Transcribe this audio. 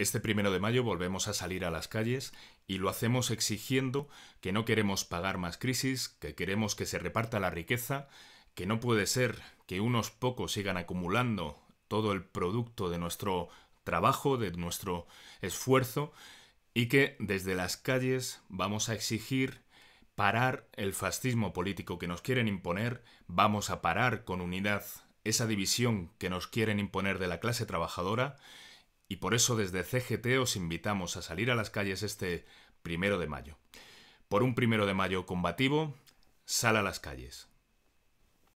Este primero de mayo volvemos a salir a las calles y lo hacemos exigiendo que no queremos pagar más crisis, que queremos que se reparta la riqueza, que no puede ser que unos pocos sigan acumulando todo el producto de nuestro trabajo, de nuestro esfuerzo, y que desde las calles vamos a exigir parar el fascismo político que nos quieren imponer, vamos a parar con unidad esa división que nos quieren imponer de la clase trabajadora, y por eso desde CGT os invitamos a salir a las calles este primero de mayo. Por un primero de mayo combativo, sal a las calles.